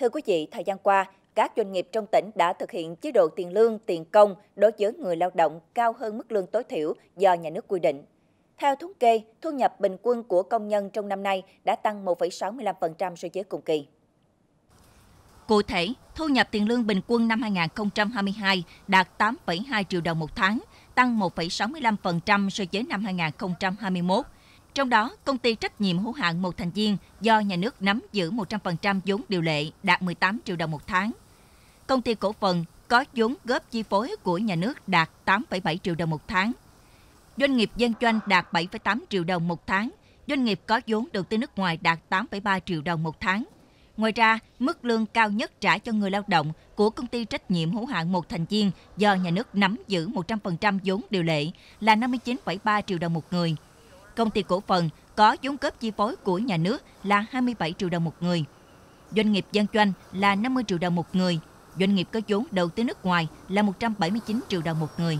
Thưa quý vị, thời gian qua, các doanh nghiệp trong tỉnh đã thực hiện chế độ tiền lương, tiền công đối với người lao động cao hơn mức lương tối thiểu do nhà nước quy định. Theo thống kê, thu nhập bình quân của công nhân trong năm nay đã tăng 1,65% so với cùng kỳ. Cụ thể, thu nhập tiền lương bình quân năm 2022 đạt 8,2 triệu đồng một tháng, tăng 1,65% so với năm 2021 trong đó, công ty trách nhiệm hữu hạn một thành viên do nhà nước nắm giữ 100% vốn điều lệ đạt 18 triệu đồng một tháng. Công ty cổ phần có vốn góp chi phối của nhà nước đạt 8,7 triệu đồng một tháng. Doanh nghiệp dân doanh đạt 7,8 triệu đồng một tháng. Doanh nghiệp có vốn đầu tư nước ngoài đạt 8,3 triệu đồng một tháng. Ngoài ra, mức lương cao nhất trả cho người lao động của công ty trách nhiệm hữu hạn một thành viên do nhà nước nắm giữ 100% vốn điều lệ là 59,3 triệu đồng một người – công ty cổ phần có vốn góp chi phối của nhà nước là 27 triệu đồng một người, doanh nghiệp dân doanh là 50 triệu đồng một người, doanh nghiệp có vốn đầu tư nước ngoài là 179 triệu đồng một người.